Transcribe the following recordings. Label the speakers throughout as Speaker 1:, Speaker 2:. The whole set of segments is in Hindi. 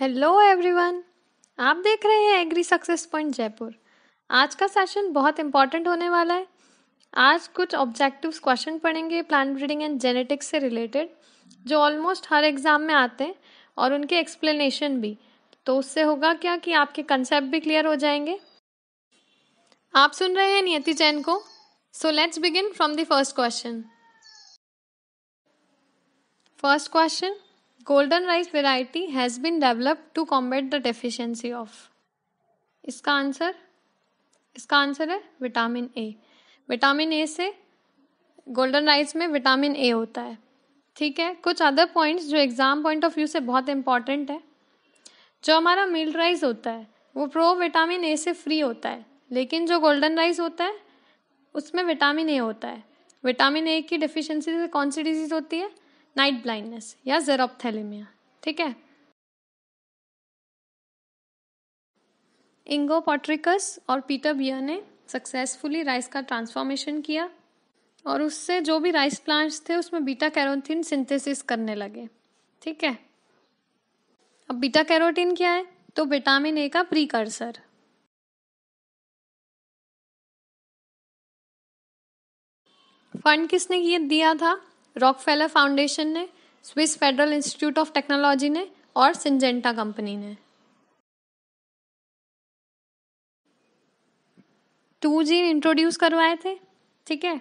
Speaker 1: हेलो एवरीवन आप देख रहे हैं एग्री सक्सेस पॉइंट जयपुर आज का सेशन बहुत इंपॉर्टेंट होने वाला है आज कुछ ऑब्जेक्टिव्स क्वेश्चन पढ़ेंगे प्लांट ब्रीडिंग एंड जेनेटिक्स से रिलेटेड जो ऑलमोस्ट हर एग्ज़ाम में आते हैं और उनके एक्सप्लेनेशन भी तो उससे होगा क्या कि आपके कंसेप्ट भी क्लियर हो जाएंगे आप सुन रहे हैं नियति जैन को so let's begin from the first question first question golden rice variety has been developed to combat the deficiency of इसका आंसर इसका आंसर है विटामिन ए विटामिन ए से गोल्डन राइस में विटामिन ए होता है ठीक है कुछ अदर पॉइंट्स जो एग्ज़ाम पॉइंट ऑफ व्यू से बहुत इंपॉर्टेंट है जो हमारा मिल्ड राइस होता है वो प्रो विटामिन ए से फ्री होता है लेकिन जो गोल्डन राइस होता है उसमें विटामिन ए होता है विटामिन ए की डिफिशेंसी से कौन सी डिजीज़ होती है नाइट ब्लाइंडनेस या जेरोपथेलेमिया ठीक है इंगो पॉट्रिकस और पीटर बियर ने सक्सेसफुली राइस का ट्रांसफॉर्मेशन किया और उससे जो भी राइस प्लांट्स थे उसमें बीटा कैरोटीन सिंथेसिस करने लगे ठीक है अब बीटा कैरोटीन क्या है तो विटामिन ए का प्रीकर्सर फंड किसने ये दिया था रॉकफेलर फाउंडेशन ने Swiss federal institute of technology ने और सिंजेंटा कंपनी ने टू जीन इंट्रोड्यूस करवाए थे ठीक है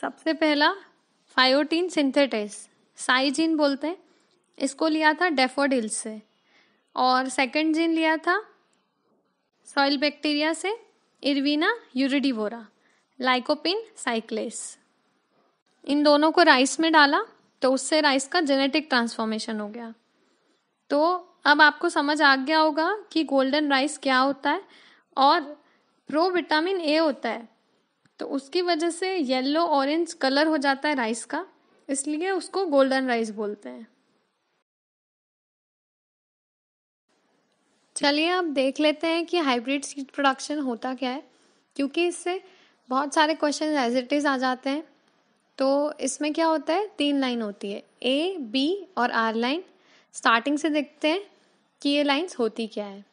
Speaker 1: सबसे पहला फायोटीन सिंथेटिस साई जीन बोलते हैं इसको लिया था डेफोडिल से और सेकंड जीन लिया था सॉइल बैक्टीरिया से इरवीना यूरिडिवोरा लाइकोपिन साइक्लेस इन दोनों को राइस में डाला तो उससे राइस का जेनेटिक ट्रांसफॉर्मेशन हो गया तो अब आपको समझ आ गया होगा कि गोल्डन राइस क्या होता है और प्रो विटामिन ए होता है तो उसकी वजह से येलो ऑरेंज कलर हो जाता है राइस का इसलिए उसको गोल्डन राइस बोलते हैं चलिए अब देख लेते हैं कि हाइब्रिड सीड प्रोडक्शन होता क्या है क्योंकि इससे बहुत सारे क्वेश्चन एज इट इज़ आ जाते हैं तो इसमें क्या होता है तीन लाइन होती है ए बी और आर लाइन स्टार्टिंग से देखते हैं कि ये लाइंस होती क्या है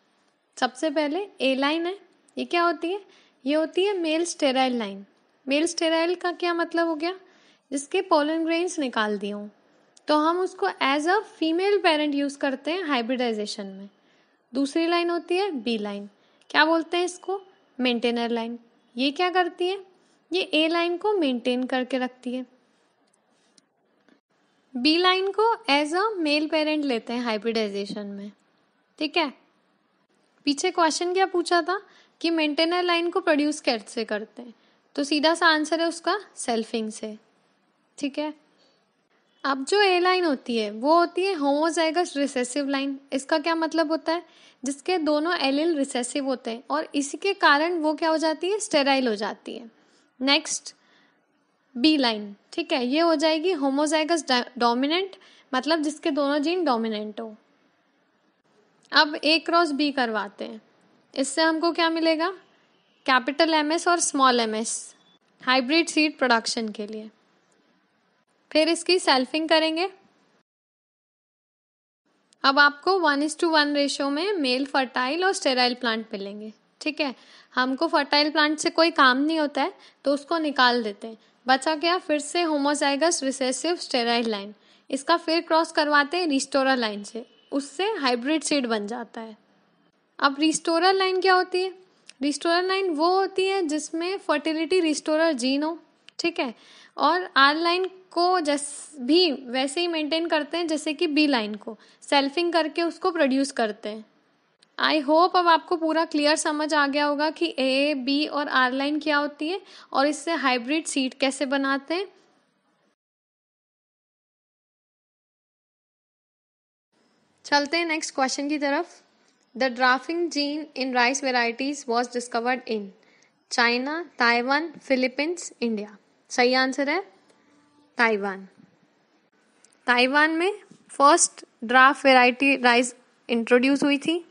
Speaker 1: सबसे पहले ए लाइन है ये क्या होती है ये होती है male sterile line male sterile का क्या मतलब हो गया जिसके पोलन ग्रेन्स निकाल दिए हों तो हम उसको as a female parent use करते हैं हाइब्रिडाइजेशन में दूसरी लाइन होती है बी लाइन क्या बोलते हैं इसको मेंटेनर लाइन ये क्या करती है ये ए लाइन को मेंटेन करके रखती है बी लाइन को एज अ मेल पेरेंट लेते हैं हाइब्रिडाइजेशन में ठीक है पीछे क्वेश्चन क्या पूछा था कि मेंटेनर लाइन को प्रोड्यूस कैसे करते हैं तो सीधा सा आंसर है उसका सेल्फिंग से ठीक है अब जो ए लाइन होती है वो होती है होमोजाइगस रिसेसिव लाइन इसका क्या मतलब होता है जिसके दोनों एलिल रिसेसिव होते हैं और इसी के कारण वो क्या हो जाती है स्टेराइल हो जाती है नेक्स्ट बी लाइन ठीक है ये हो जाएगी होमोजाइगस डोमिनेंट मतलब जिसके दोनों जीन डोमिनेंट हो अब ए क्रॉस बी करवाते हैं इससे हमको क्या मिलेगा कैपिटल एम और small M hybrid seed production के लिए फिर इसकी सेल्फिंग करेंगे अब आपको one is to one ratio में मेल फर्टाइल और स्टेराइल प्लांट मिलेंगे ठीक है हमको फर्टाइल प्लांट से कोई काम नहीं होता है तो उसको निकाल देते हैं बचा क्या फिर से होमोजाइगस रिसेसिव स्टेराइड लाइन इसका फिर क्रॉस करवाते हैं रिस्टोरा लाइन से उससे हाइब्रिड सीड बन जाता है अब रिस्टोरा लाइन क्या होती है रिस्टोरा लाइन वो होती है जिसमें फर्टिलिटी रिस्टोरर जीन हो ठीक है और आर लाइन को जस भी वैसे ही मेंटेन करते हैं जैसे कि बी लाइन को सेल्फिंग करके उसको प्रोड्यूस करते हैं आई होप अब आपको पूरा क्लियर समझ आ गया होगा कि ए बी और आर लाइन क्या होती है और इससे हाइब्रिड सीट कैसे बनाते हैं चलते हैं नेक्स्ट क्वेश्चन की तरफ the dwarfing gene in rice varieties was discovered in China Taiwan Philippines India सही आंसर है ताइवान ताइवान में first dwarf variety rice introduce हुई थी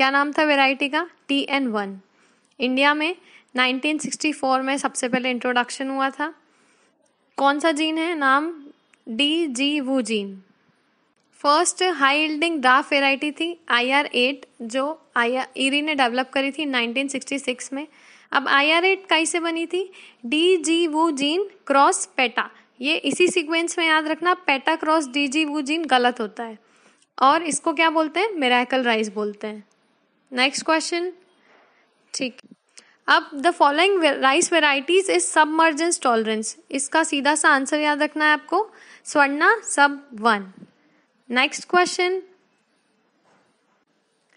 Speaker 1: क्या नाम था वेराइटी का टी एन वन इंडिया में 1964 में सबसे पहले इंट्रोडक्शन हुआ था कौन सा जीन है नाम Dee geo woo gen first high yielding dwarf variety थी आई आर एट जो आई ईरी ने डेवलप करी थी 1966 में अब आई आर एट कैसे बनी थी D geo woo gene cross PETA ये इसी सीक्वेंस में याद रखना PETA cross D geo woo gene गलत होता है और इसको क्या बोलते हैं मेराकल राइस बोलते हैं नेक्स्ट क्वेश्चन ठीक अब the following rice varieties is submergence tolerance इसका सीधा सा आंसर याद रखना है आपको Swarna sub one next question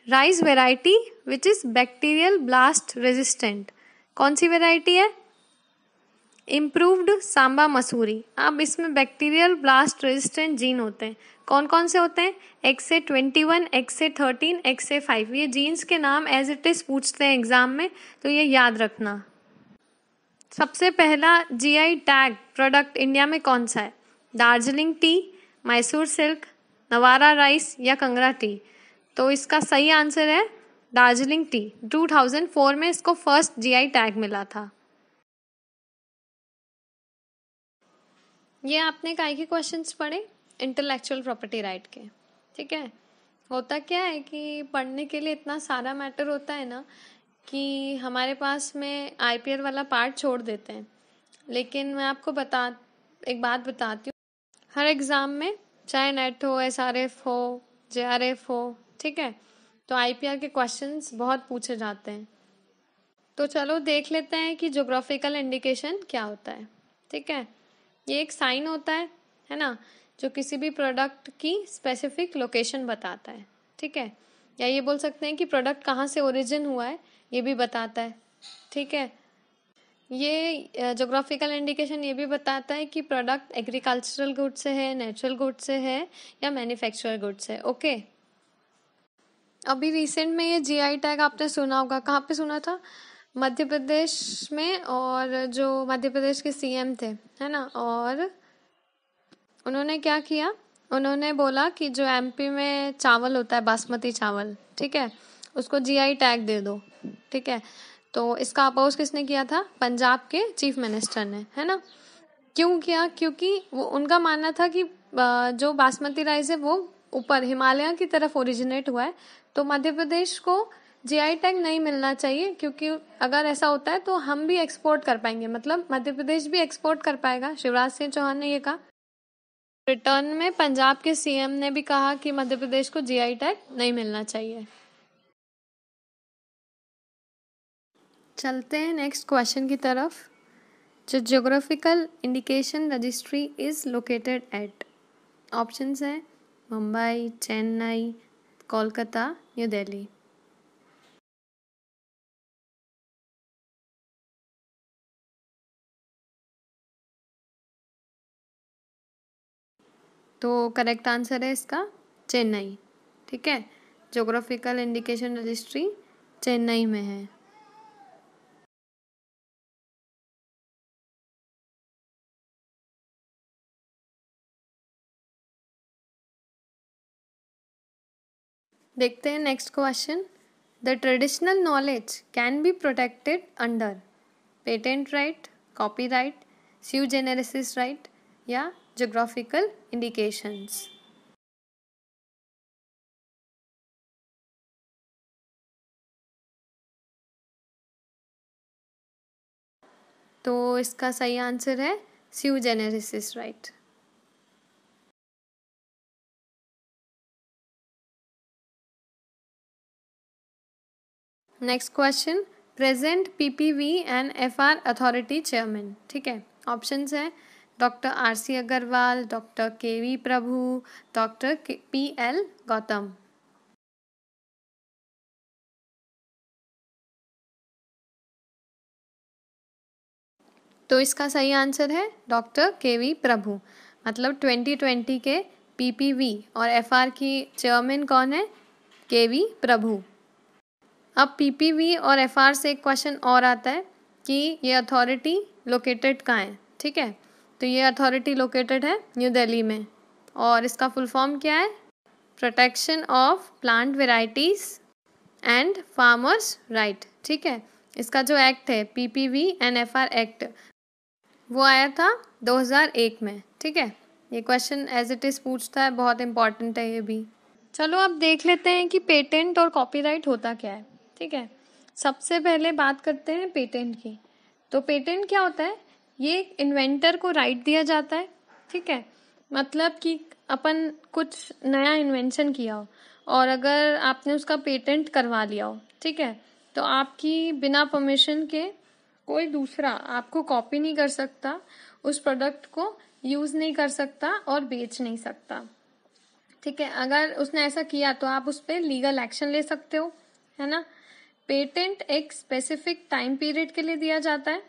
Speaker 1: rice variety which is bacterial blast resistant कौन सी वेराइटी है इम्प्रूव्ड सांबा मसूरी अब इसमें बैक्टीरियल ब्लास्ट रेजिस्टेंट जीन होते हैं कौन कौन से होते हैं X A twenty one X A thirteen X A five ये जीन्स के नाम एज इट इज़ पूछते हैं एग्जाम में तो ये याद रखना सबसे पहला G I tag product India में कौन सा है Darjeeling tea Mysore silk Navara rice या कंगरा टी तो इसका सही आंसर है दार्जिलिंग टी 2004 में इसको फर्स्ट जीआई टैग मिला था ये आपने काय के क्वेश्चंस पढ़े इंटेलेक्चुअल प्रॉपर्टी राइट के ठीक है होता क्या है कि पढ़ने के लिए इतना सारा मैटर होता है ना कि हमारे पास में आई वाला पार्ट छोड़ देते हैं लेकिन मैं आपको बता एक बात बताती हूँ हर एग्ज़ाम में चाहे नेट हो एस आर एफ हो जे आर एफ हो ठीक है तो आई के क्वेश्चंस बहुत पूछे जाते हैं तो चलो देख लेते हैं कि जोग्राफिकल इंडिकेशन क्या होता है ठीक है ये एक साइन होता है है ना जो किसी भी प्रोडक्ट की स्पेसिफिक लोकेशन बताता है ठीक है या ये बोल सकते हैं कि प्रोडक्ट कहाँ से ओरिजिन हुआ है ये भी बताता है ठीक है ये जोग्राफिकल इंडिकेशन ये भी बताता है कि प्रोडक्ट एग्रीकल्चरल गुड से है नेचुरल गुड से है या मैन्युफैक्चरल गुड से ओके अभी रिसेंट में ये जीआई टैग आपने सुना होगा कहाँ पे सुना था मध्य प्रदेश में और जो मध्य प्रदेश के सीएम थे है ना और उन्होंने क्या किया उन्होंने बोला कि जो एमपी में चावल होता है बासमती चावल ठीक है उसको जीआई टैग दे दो ठीक है तो इसका अपोज किसने किया था पंजाब के चीफ मिनिस्टर ने है ना क्यों किया क्योंकि वो उनका मानना था कि जो बासमती राइस है वो ऊपर हिमालय की तरफ ओरिजिनेट हुआ है तो मध्य प्रदेश को जीआई टैग नहीं मिलना चाहिए क्योंकि अगर ऐसा होता है तो हम भी एक्सपोर्ट कर पाएंगे मतलब मध्य प्रदेश भी एक्सपोर्ट कर पाएगा शिवराज सिंह चौहान ने ये कहा रिटर्न में पंजाब के सीएम ने भी कहा कि मध्य प्रदेश को जीआई टैग नहीं मिलना चाहिए चलते हैं नेक्स्ट क्वेश्चन की तरफ जो geographical indication registry is located at options हैं मुंबई चेन्नई कोलकाता न्यू दिल्ली तो करेक्ट आंसर है इसका चेन्नई ठीक है जोग्राफिकल इंडिकेशन रजिस्ट्री चेन्नई में है देखते हैं next question the traditional knowledge can be protected under patent right copyright sui generis right या geographical indications.
Speaker 2: तो इसका सही आंसर है sui generis right
Speaker 1: next question present PPV and FR authority chairman ठीक है ऑप्शंस हैं doctor R C Agarwal doctor K V Prabhu doctor P L Gautam तो इसका सही आंसर है डॉक्टर के वी प्रभु मतलब 2020 के पीपीवी और एफआर की चेयरमैन कौन है के वी प्रभु अब पीपीवी और एफआर से एक क्वेश्चन और आता है कि ये अथॉरिटी लोकेटेड कहाँ है ठीक है तो ये अथॉरिटी लोकेटेड है न्यू दिल्ली में और इसका फुल फॉर्म क्या है protection of plant varieties and farmers right ठीक है इसका जो एक्ट है पीपीवी एफ आर एक्ट वो आया था 2001 में ठीक है ये क्वेश्चन एज इट इज़ पूछता है बहुत इंपॉर्टेंट है ये भी चलो अब देख लेते हैं कि पेटेंट और कॉपीराइट होता क्या है ठीक है सबसे पहले बात करते हैं पेटेंट की तो पेटेंट क्या होता है ये इन्वेंटर को राइट दिया जाता है ठीक है मतलब कि अपन कुछ नया इन्वेंशन किया हो और अगर आपने उसका पेटेंट करवा लिया हो ठीक है तो आपकी बिना परमिशन के कोई दूसरा आपको कॉपी नहीं कर सकता उस प्रोडक्ट को यूज नहीं कर सकता और बेच नहीं सकता ठीक है अगर उसने ऐसा किया तो आप उस पर लीगल एक्शन ले सकते हो है ना पेटेंट एक स्पेसिफिक टाइम पीरियड के लिए दिया जाता है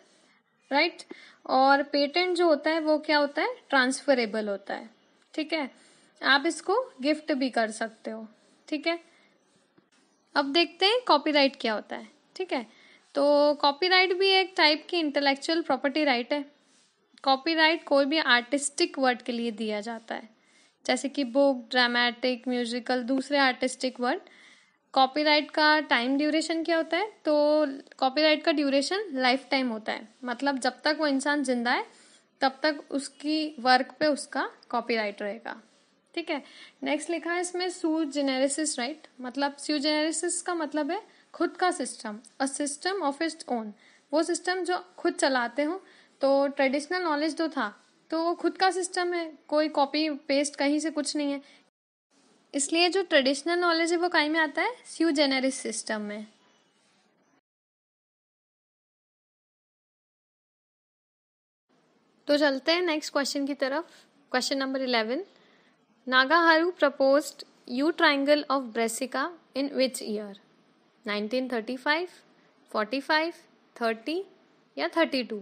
Speaker 1: राइट right? और पेटेंट जो होता है वो क्या होता है ट्रांसफरेबल होता है ठीक है आप इसको गिफ्ट भी कर सकते हो ठीक है अब देखते हैं कॉपीराइट क्या होता है ठीक है तो कॉपीराइट भी एक टाइप की इंटेलेक्चुअल प्रॉपर्टी राइट है कॉपीराइट कोई भी आर्टिस्टिक वर्ड के लिए दिया जाता है जैसे कि बुक ड्रामेटिक म्यूजिकल दूसरे आर्टिस्टिक वर्ड कॉपीराइट का टाइम ड्यूरेशन क्या होता है तो कॉपीराइट का ड्यूरेशन लाइफ टाइम होता है मतलब जब तक वो इंसान जिंदा है तब तक उसकी वर्क पे उसका कॉपीराइट रहेगा ठीक है नेक्स्ट लिखा है इसमें सू जेनेरिसिस राइट मतलब सू जेनेरिसिस का मतलब है खुद का system a system of it own वो सिस्टम जो खुद चलाते हो तो ट्रेडिशनल नॉलेज तो था तो वो खुद का सिस्टम है कोई कॉपी पेस्ट कहीं से कुछ नहीं है इसलिए जो ट्रेडिशनल नॉलेज है वो कहीं में आता है स्यू जेनेरिस सिस्टम में तो चलते हैं नेक्स्ट क्वेश्चन की तरफ question number eleven Nagaharu propose U triangle of brassica in which year 1935, 45, 30 या 32?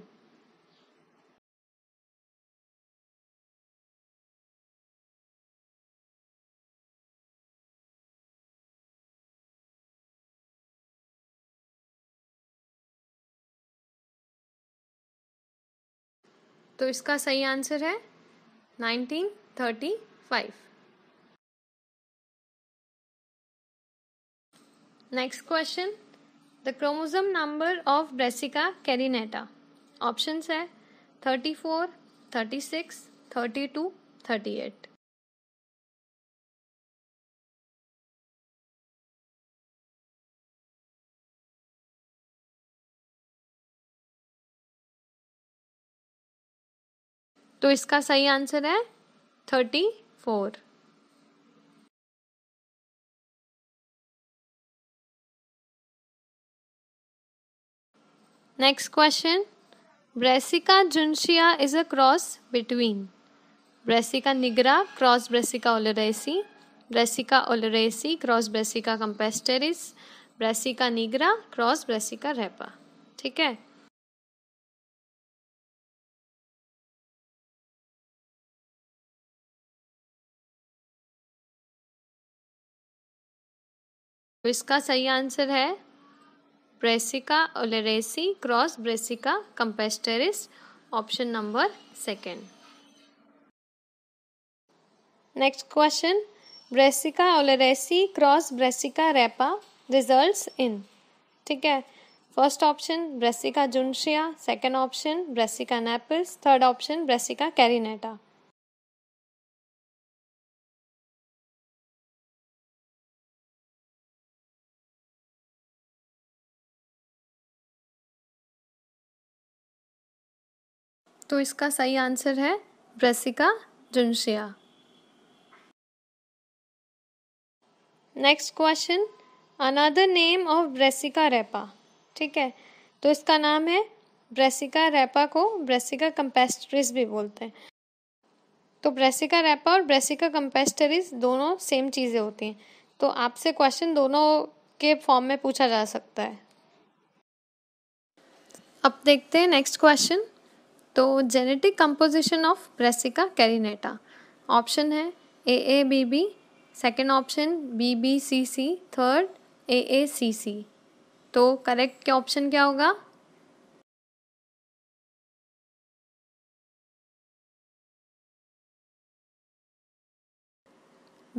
Speaker 2: तो इसका सही आंसर
Speaker 1: है 1935 next question the chromosome number of brassica carinata options है 34 36 32 38
Speaker 2: तो इसका सही आंसर है thirty four
Speaker 1: next question brassica juncea is a cross between brassica nigra cross brassica oleracea brassica oleracea cross brassica campestris brassica nigra cross brassica rapa ठीक है तो इसका सही आंसर है brassica oleracea cross brassica campestris option number second next question brassica oleracea cross brassica rapa results in ठीक है first option brassica juncea second option brassica napus third option brassica carinata
Speaker 2: तो इसका सही आंसर है
Speaker 1: brassica juncea next question another name of brassica rapa ठीक है तो इसका नाम है ब्रेसिका रेपा को ब्रेसिका कंपेस्टरिस भी बोलते हैं तो ब्रेसिका रेपा और ब्रेसिका कंपेस्टरिस दोनों सेम चीज़ें होती हैं तो आपसे क्वेश्चन दोनों के फॉर्म में पूछा जा सकता है अब देखते हैं नेक्स्ट क्वेश्चन तो genetic composition of brassica carinata option है A A B B second option B B C C third A A C C तो करेक्ट क्या ऑप्शन क्या
Speaker 2: होगा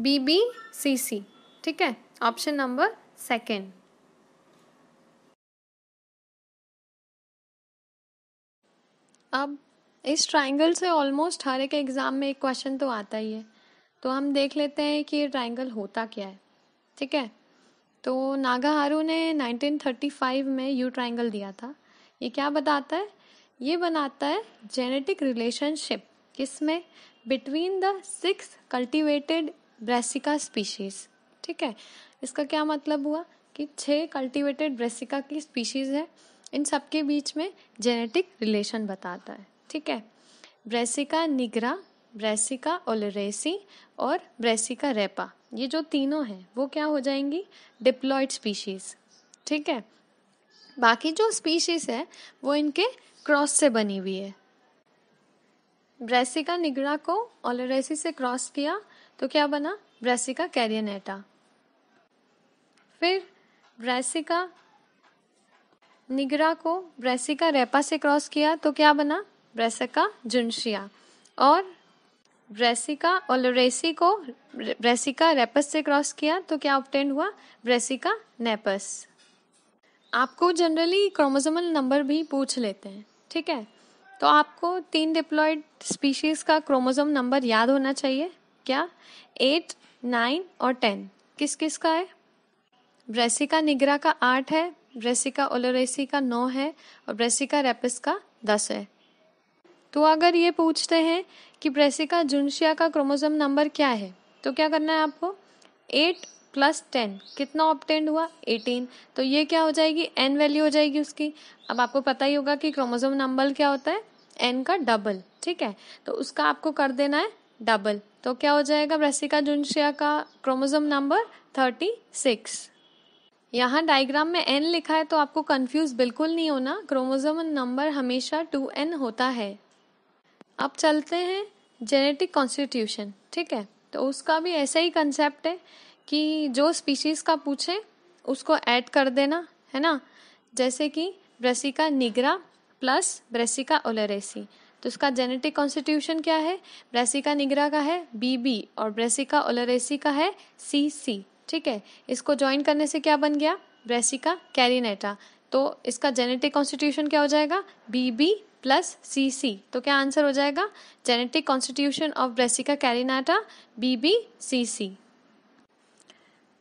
Speaker 2: बी बी सी सी
Speaker 1: ठीक है ऑप्शन नंबर सेकेंड अब इस ट्राइंगल से ऑलमोस्ट हर एक एग्ज़ाम में एक क्वेश्चन तो आता ही है तो हम देख लेते हैं कि ये ट्राइंगल होता क्या है ठीक है तो नागा हारू ने 1935 में यू ट्राइंगल दिया था ये क्या बताता है ये बनाता है जेनेटिक रिलेशनशिप किसमें between the six cultivated brassica species ठीक है इसका क्या मतलब हुआ कि छः कल्टीवेटेड ब्रेसिका की स्पीशीज़ है इन सबके बीच में जेनेटिक रिलेशन बताता है ठीक है ब्रेसिका निगरा ब्रेसिका ओलरेसी और ब्रेसिका रेपा ये जो तीनों हैं वो क्या हो जाएंगी डिप्लॉयड स्पीशीज़ ठीक है बाकी जो स्पीशीज़ है वो इनके क्रॉस से बनी हुई है ब्रेसिका निगरा को ओलरेसी से क्रॉस किया तो क्या बना ब्रेसिका कैरियनेटा फिर ब्रेसिका निगरा को ब्रेसिका रेपा से क्रॉस किया तो क्या बना ब्रेसिका जुनशिया और ब्रेसिका ओलोरेसी को ब्रेसिका रेपस से क्रॉस किया तो क्या ऑप्टेंड हुआ ब्रेसिका नेपस आपको जनरली क्रोमोजोमल नंबर भी पूछ लेते हैं ठीक है तो आपको तीन डिप्लॉयड स्पीशीज़ का क्रोमोजोम नंबर याद होना चाहिए क्या एट नाइन और टेन किस किस का है ब्रेसिका निगरा का आठ है ब्रेसिका ओलोरेसी का नौ है और ब्रेसिका रेपिस का दस है तो अगर ये पूछते हैं कि ब्रेसिका जुनशिया का क्रोमोजोम नंबर क्या है तो क्या करना है आपको एट प्लस टेन कितना ऑप्टेंड हुआ एटीन तो ये क्या हो जाएगी एन वैल्यू हो जाएगी उसकी अब आपको पता ही होगा कि क्रोमोजोम नंबर क्या होता है एन का डबल ठीक है तो उसका आपको कर देना है डबल तो क्या हो जाएगा ब्रेसिका जुनशिया का क्रोमोजोम नंबर थर्टी सिक्स यहाँ डायग्राम में एन लिखा है तो आपको कंफ्यूज बिल्कुल नहीं होना क्रोमोजोम नंबर हमेशा टू एन होता है अब चलते हैं जेनेटिक कॉन्स्टिट्यूशन ठीक है तो उसका भी ऐसा ही कंसेप्ट है कि जो स्पीशीज़ का पूछे उसको ऐड कर देना है ना जैसे कि brassica nigra plus brassica oleracea तो उसका जेनेटिक कॉन्स्टिट्यूशन क्या है ब्रेसिका निगरा का है बी बी और ब्रेसिका ओलेरेसी का है सी सी ठीक है इसको ज्वाइन करने से क्या बन गया ब्रेसिका कैरिनेटा तो इसका जेनेटिक कॉन्स्टिट्यूशन क्या हो जाएगा B B plus C C तो क्या आंसर हो जाएगा genetic constitution of brassica carinata B B C C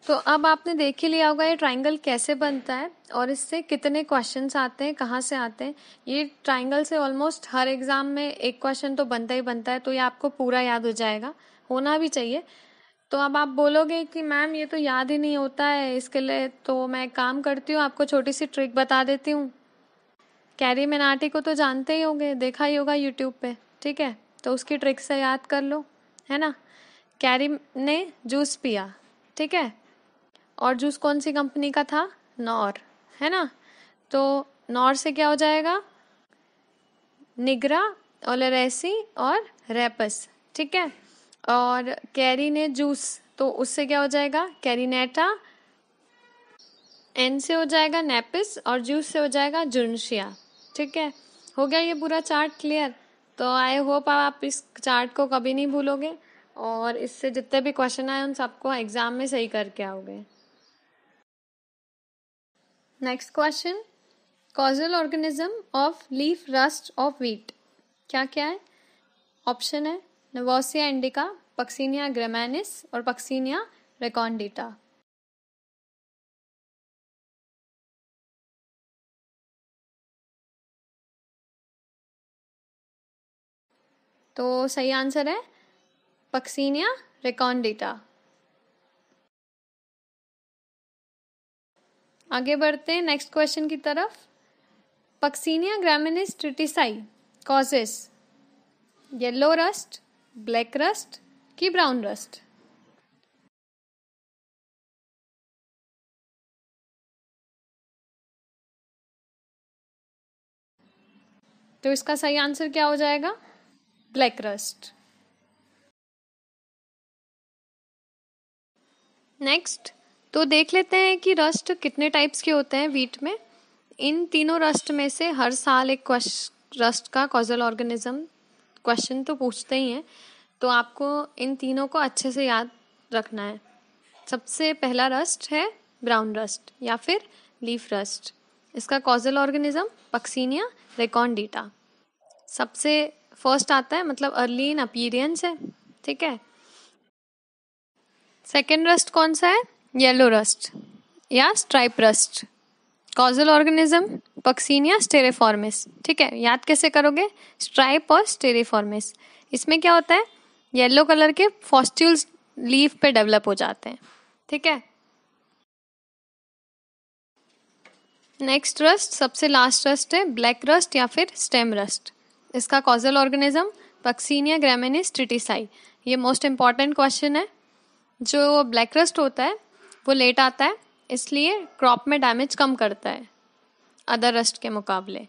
Speaker 1: तो अब आपने देख ही लिया होगा ये ट्राइंगल कैसे बनता है और इससे कितने क्वेश्चन आते हैं कहाँ से आते हैं ये ट्राइंगल से ऑलमोस्ट हर एग्जाम में एक क्वेश्चन तो बनता ही बनता है तो ये आपको पूरा याद हो जाएगा होना भी चाहिए तो अब आप बोलोगे कि मैम ये तो याद ही नहीं होता है इसके लिए तो मैं काम करती हूँ आपको छोटी सी ट्रिक बता देती हूँ कैरी मेनाटी को तो जानते ही होंगे देखा ही होगा यूट्यूब पे ठीक है तो उसकी ट्रिक से याद कर लो है ना कैरी ने जूस पिया ठीक है और जूस कौन सी कंपनी का था नॉर है ना तो नॉर से क्या हो जाएगा निगरा ओलेरेसी और रेपस ठीक है और कैरी ने जूस तो उससे क्या हो जाएगा कैरीनेटा एन से हो जाएगा नेपिस और जूस से हो जाएगा जुनशिया ठीक है हो गया ये पूरा चार्ट क्लियर तो आई होप आप इस चार्ट को कभी नहीं भूलोगे और इससे जितने भी क्वेश्चन आए उन सबको एग्जाम में सही करके आओगे next question causal organism of leaf rust of wheat क्या क्या है ऑप्शन है नवोसिया इंडिका पक्सीनिया ग्रेमैनिस और पक्सीनिया रेकॉन्डिटा तो सही आंसर है पक्सीनिया रेकॉन्डिटा आगे बढ़ते हैं नेक्स्ट क्वेश्चन की तरफ puccinia graminis tritici causes yellow rust black rust कि ब्राउन रस्ट
Speaker 2: तो इसका सही आंसर क्या हो जाएगा ब्लैक रस्ट
Speaker 1: नेक्स्ट तो देख लेते हैं कि रस्ट कितने टाइप्स के होते हैं वीट में इन तीनों रस्ट में से हर साल एक रस्ट का कॉजल ऑर्गेनिज्म क्वेश्चन तो पूछते ही हैं तो आपको इन तीनों को अच्छे से याद रखना है सबसे पहला रस्ट है ब्राउन रस्ट या फिर लीफ रस्ट इसका कॉजल ऑर्गेनिज्म पक्सीनिया रिकॉन्डीटा सबसे फर्स्ट आता है मतलब अर्ली इन अपीरियंस है ठीक है सेकेंड रस्ट कौन सा है येलो रस्ट या stripe rust causal organism puccinia striiformis ठीक है याद कैसे करोगे स्ट्राइप और स्टेरेफॉर्मिस इसमें क्या होता है येलो कलर के फॉस्ट्यूल्स लीफ पे डेवलप हो जाते हैं ठीक है नेक्स्ट रस्ट सबसे लास्ट रस्ट है ब्लैक रस्ट या फिर स्टेम रस्ट इसका causal organism puccinia graminis tritici ये मोस्ट इंपॉर्टेंट क्वेश्चन है जो ब्लैक रस्ट होता है वो लेट आता है इसलिए क्रॉप में डैमेज कम करता है अदर रस्ट के मुकाबले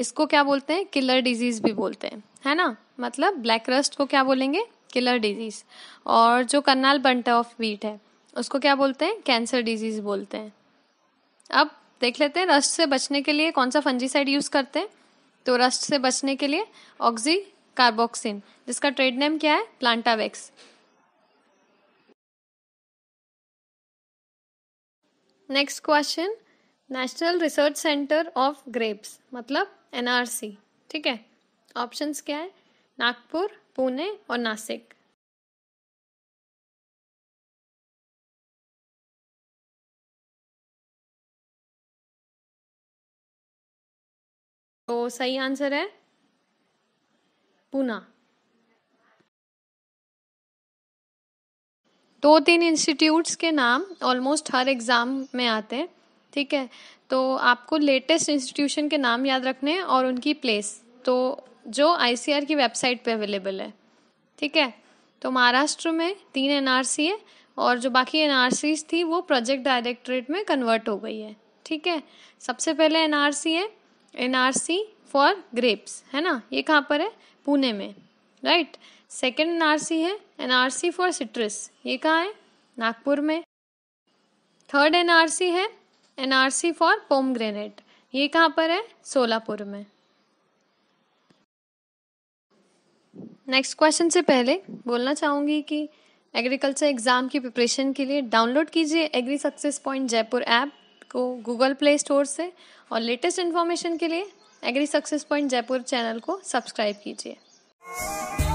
Speaker 1: इसको क्या बोलते हैं किलर डिजीज भी बोलते हैं है ना मतलब ब्लैक रस्ट को क्या बोलेंगे किलर डिजीज और जो कनाल बंटा ऑफ वीट है उसको क्या बोलते हैं कैंसर डिजीज बोलते हैं अब देख लेते हैं रस्ट से बचने के लिए कौन सा फंजीसाइड यूज़ करते हैं तो रस्ट से बचने के लिए ऑक्जी कार्बोक्सिन जिसका ट्रेड नेम क्या है Plantvax next question national research centre of grapes मतलब एनआरसी ठीक है ऑप्शंस क्या है नागपुर पुणे और नासिक
Speaker 2: तो सही आंसर है पूना
Speaker 1: दो तीन इंस्टीट्यूट्स के नाम ऑलमोस्ट हर एग्ज़ाम में आते हैं ठीक है तो आपको लेटेस्ट इंस्टीट्यूशन के नाम याद रखने हैं और उनकी प्लेस तो जो आई की वेबसाइट पे अवेलेबल है ठीक है तो महाराष्ट्र में तीन एन है और जो बाकी एन थी वो प्रोजेक्ट डायरेक्टरेट में कन्वर्ट हो गई है ठीक है सबसे पहले एन है एन फॉर ग्रेप्स है ना ये कहाँ पर है पुणे में राइट सेकेंड एनआरसी है एनआरसी फॉर सिट्रस ये कहाँ है नागपुर में थर्ड एनआरसी है एनआरसी फॉर पोम ग्रेनेट ये कहाँ पर है सोलापुर में नेक्स्ट क्वेश्चन से पहले बोलना चाहूंगी कि एग्रीकल्चर एग्ज़ाम की प्रिपरेशन के लिए डाउनलोड कीजिए agri success point Jaipur app को गूगल प्ले स्टोर से और लेटेस्ट इन्फॉर्मेशन के लिए agri success point Jaipur channel को सब्सक्राइब कीजिए